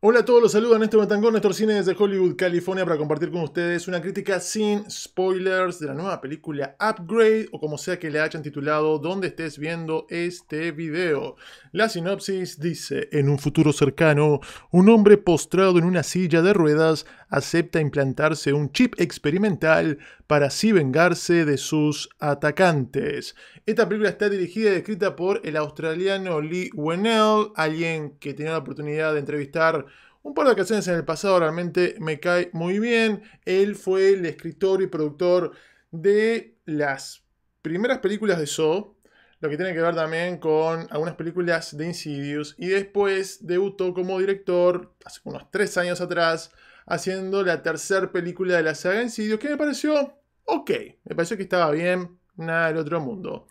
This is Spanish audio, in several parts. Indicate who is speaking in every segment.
Speaker 1: Hola a todos, los en este Matangón, Néstor Cine desde Hollywood, California, para compartir con ustedes una crítica sin spoilers de la nueva película Upgrade, o como sea que le hayan titulado donde estés viendo este video. La sinopsis dice, en un futuro cercano, un hombre postrado en una silla de ruedas acepta implantarse un chip experimental para así vengarse de sus atacantes. Esta película está dirigida y escrita por el australiano Lee Wenell alguien que tenía la oportunidad de entrevistar un par de ocasiones en el pasado realmente me cae muy bien. Él fue el escritor y productor de las primeras películas de Saw, lo que tiene que ver también con algunas películas de Insidious. Y después debutó como director hace unos tres años atrás, haciendo la tercera película de la saga Insidious, que me pareció ok, me pareció que estaba bien, nada del otro mundo.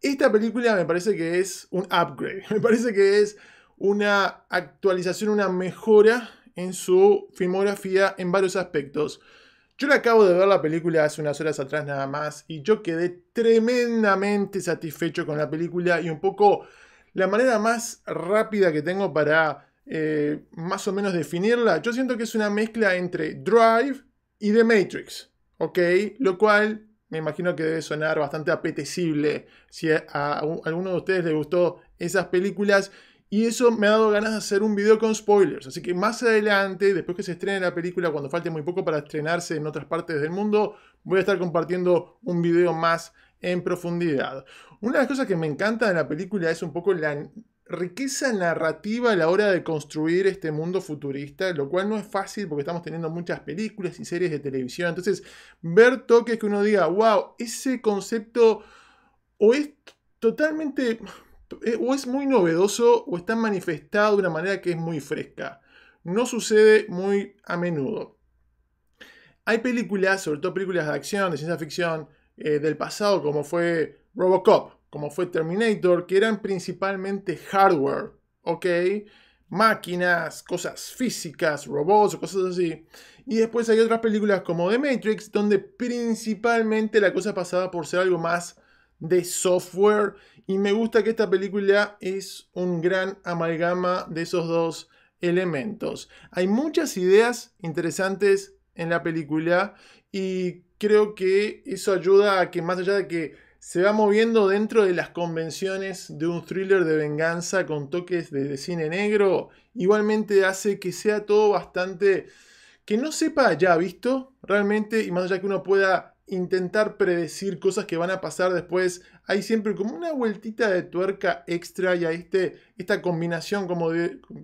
Speaker 1: Esta película me parece que es un upgrade, me parece que es una actualización, una mejora en su filmografía en varios aspectos. Yo le acabo de ver la película hace unas horas atrás nada más y yo quedé tremendamente satisfecho con la película y un poco la manera más rápida que tengo para eh, más o menos definirla, yo siento que es una mezcla entre Drive y The Matrix, ¿ok? Lo cual me imagino que debe sonar bastante apetecible si a alguno de ustedes le gustó esas películas y eso me ha dado ganas de hacer un video con spoilers. Así que más adelante, después que se estrene la película, cuando falte muy poco para estrenarse en otras partes del mundo, voy a estar compartiendo un video más en profundidad. Una de las cosas que me encanta de la película es un poco la riqueza narrativa a la hora de construir este mundo futurista, lo cual no es fácil porque estamos teniendo muchas películas y series de televisión. Entonces, ver toques que uno diga, wow, ese concepto o es totalmente eh, o es muy novedoso o está manifestado de una manera que es muy fresca. No sucede muy a menudo. Hay películas, sobre todo películas de acción, de ciencia ficción, eh, del pasado, como fue Robocop, como fue Terminator, que eran principalmente hardware, ¿ok? Máquinas, cosas físicas, robots o cosas así. Y después hay otras películas como The Matrix, donde principalmente la cosa pasaba por ser algo más de software y me gusta que esta película es un gran amalgama de esos dos elementos. Hay muchas ideas interesantes en la película y creo que eso ayuda a que más allá de que se va moviendo dentro de las convenciones de un thriller de venganza con toques de, cine negro, igualmente hace que sea todo bastante que no sepa ya visto realmente y más allá que uno pueda intentar predecir cosas que van a pasar después. Hay siempre como una vueltita de tuerca extra y a este, esta combinación, como,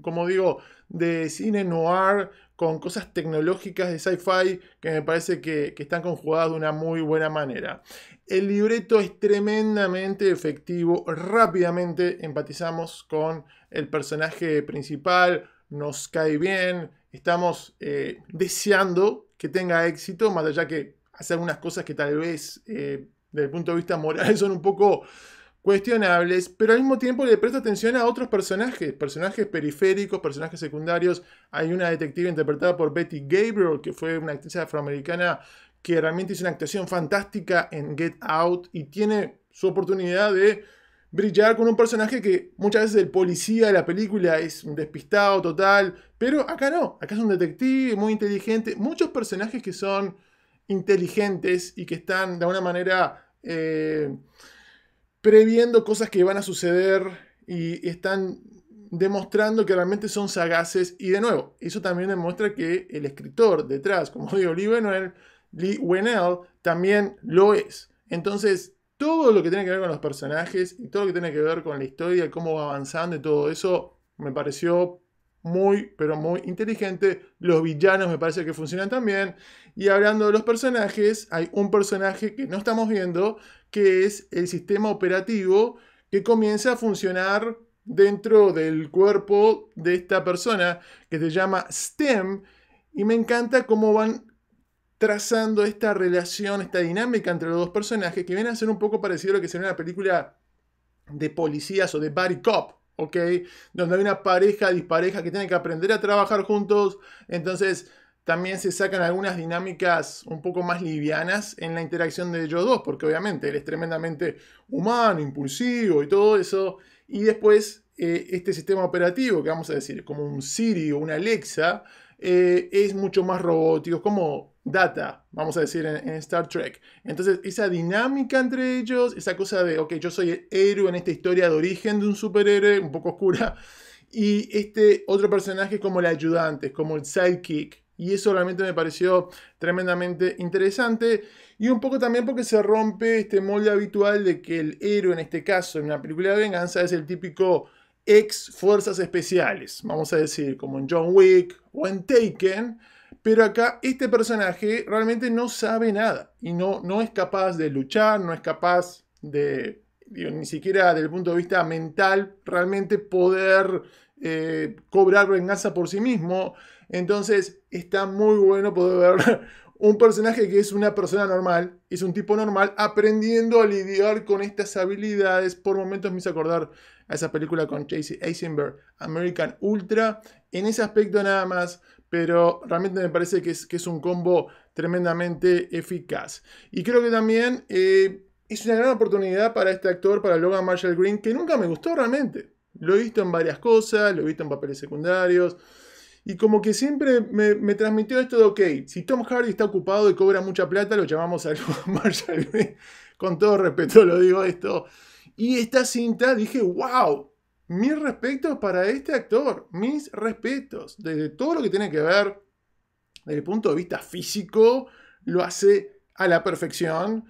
Speaker 1: como digo, de cine noir con cosas tecnológicas de sci-fi que me parece que, están conjugadas de una muy buena manera. El libreto es tremendamente efectivo, rápidamente empatizamos con el personaje principal, nos cae bien, estamos eh, deseando que tenga éxito, más allá que hace algunas cosas que tal vez eh, desde el punto de vista moral son un poco cuestionables, pero al mismo tiempo le presta atención a otros personajes, personajes periféricos, personajes secundarios. Hay una detective interpretada por Betty Gabriel, que fue una actriz afroamericana que realmente hizo una actuación fantástica en Get Out y tiene su oportunidad de brillar con un personaje que muchas veces el policía de la película es un despistado total, pero acá no, acá es un detective muy inteligente, muchos personajes que son inteligentes y que están de alguna manera eh, previendo cosas que van a suceder y están demostrando que realmente son sagaces y de nuevo, eso también demuestra que el escritor detrás, como digo, Lee Wenell, Lee Wenell también lo es. Entonces, todo lo que tiene que ver con los personajes y todo lo que tiene que ver con la historia, cómo va avanzando y todo eso, me pareció muy, pero muy inteligente. Los villanos me parece que funcionan también. Y hablando de los personajes, hay un personaje que no estamos viendo, que es el sistema operativo que comienza a funcionar dentro del cuerpo de esta persona que se llama STEM. Y me encanta cómo van trazando esta relación, esta dinámica entre los dos personajes, que viene a ser un poco parecido a lo que sería una película de policías o de Body Cop, ¿ok? Donde hay una pareja, dispareja que tienen que aprender a trabajar juntos. Entonces también se sacan algunas dinámicas un poco más livianas en la interacción de ellos dos, porque obviamente él es tremendamente humano, impulsivo y todo eso. Y después eh, este sistema operativo, que vamos a decir, como un Siri o una Alexa, eh, es mucho más robótico, como data, vamos a decir, en, Star Trek. Entonces, esa dinámica entre ellos, esa cosa de, ok, yo soy el héroe en esta historia de origen de un superhéroe, un poco oscura, y este otro personaje como el ayudante, como el sidekick. Y eso realmente me pareció tremendamente interesante. Y un poco también porque se rompe este molde habitual de que el héroe, en este caso, en una película de venganza, es el típico ex fuerzas especiales, vamos a decir, como en John Wick o en Taken pero acá este personaje realmente no sabe nada y no, no es capaz de luchar, no es capaz de, ni siquiera desde el punto de vista mental, realmente poder eh, cobrar venganza por sí mismo. Entonces está muy bueno poder ver un personaje que es una persona normal, es un tipo normal, aprendiendo a lidiar con estas habilidades. Por momentos me hizo acordar a esa película con Chase Eisenberg, American Ultra, en ese aspecto nada más, pero realmente me parece que es, es un combo tremendamente eficaz. Y creo que también eh, es una gran oportunidad para este actor, para Logan Marshall Green, que nunca me gustó realmente. Lo he visto en varias cosas, lo he visto en papeles secundarios y como que siempre me, transmitió esto de, ok, si Tom Hardy está ocupado y cobra mucha plata, lo llamamos a Marshall Con todo respeto lo digo esto. Y esta cinta dije, wow, mis respetos para este actor, mis respetos. Desde todo lo que tiene que ver, desde el punto de vista físico, lo hace a la perfección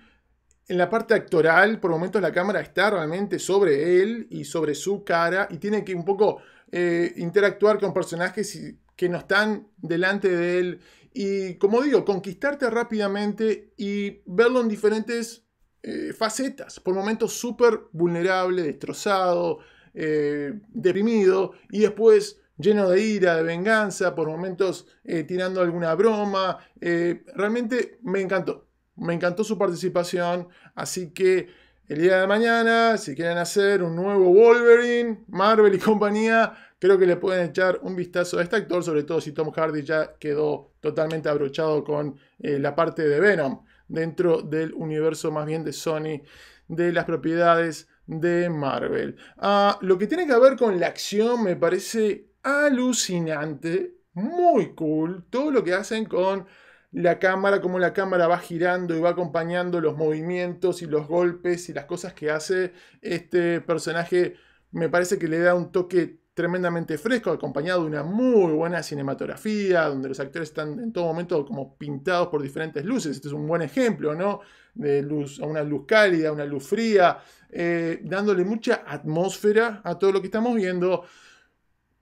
Speaker 1: en la parte actoral, por momentos la cámara está realmente sobre él y sobre su cara y tiene que un poco eh, interactuar con personajes que no están delante de él y, como digo, conquistarte rápidamente y verlo en diferentes eh, facetas, por momentos súper vulnerable, destrozado, eh, deprimido y después lleno de ira, de venganza, por momentos tirando alguna broma. realmente me encantó. Me encantó su participación, así que el día de mañana, si quieren hacer un nuevo Wolverine, Marvel y compañía, creo que le pueden echar un vistazo a este actor, sobre todo si Tom Hardy ya quedó totalmente abrochado con eh, la parte de Venom dentro del universo más bien de Sony, de las propiedades de Marvel. Ah, lo que tiene que ver con la acción me parece alucinante, muy cool, todo lo que hacen con la cámara, como la cámara va girando y va acompañando los movimientos y los golpes y las cosas que hace este personaje, me parece que le da un toque tremendamente fresco, acompañado de una muy buena cinematografía, donde los actores están en todo momento como pintados por diferentes luces. Este es un buen ejemplo, ¿no? De luz, una luz cálida, una luz fría, eh, dándole mucha atmósfera a todo lo que estamos viendo.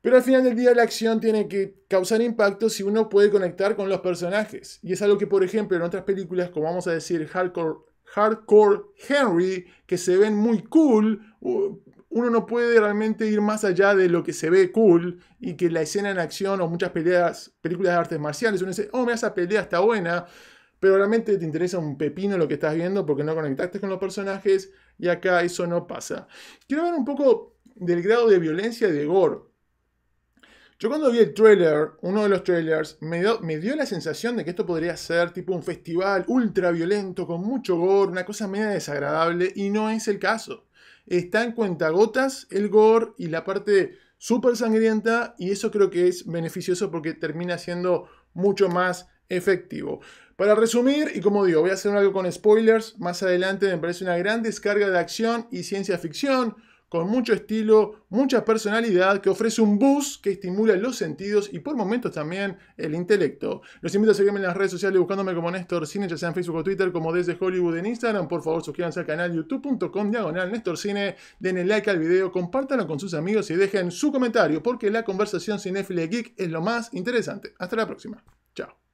Speaker 1: Pero al final del día la acción tiene que causar impacto si uno puede conectar con los personajes. Y es algo que, por ejemplo, en otras películas, como vamos a decir, Hardcore, Hardcore Henry, que se ven muy cool, uno no puede realmente ir más allá de lo que se ve cool y que la escena en acción o muchas peleas, películas de artes marciales, uno dice, oh, esa pelea está buena, pero realmente te interesa un pepino lo que estás viendo porque no conectaste con los personajes y acá eso no pasa. Quiero ver un poco del grado de violencia de Gore. Yo cuando vi el trailer, uno de los trailers, me dio, la sensación de que esto podría ser tipo un festival ultra violento, con mucho gore, una cosa media desagradable, y no es el caso. Está en cuentagotas el gore y la parte súper sangrienta, y eso creo que es beneficioso porque termina siendo mucho más efectivo. Para resumir, y como digo, voy a hacer algo con spoilers más adelante, me parece una gran descarga de acción y ciencia ficción con mucho estilo, mucha personalidad, que ofrece un bus que estimula los sentidos y por momentos también el intelecto. Los invito a seguirme en las redes sociales buscándome como Néstor Cine, ya sea en Facebook o Twitter, como desde Hollywood en Instagram. Por favor, suscríbanse al canal youtube.com diagonal Néstor Cine, denle like al video, compártanlo con sus amigos y dejen su comentario, porque la conversación cinéfila geek es lo más interesante. Hasta la próxima. Chao.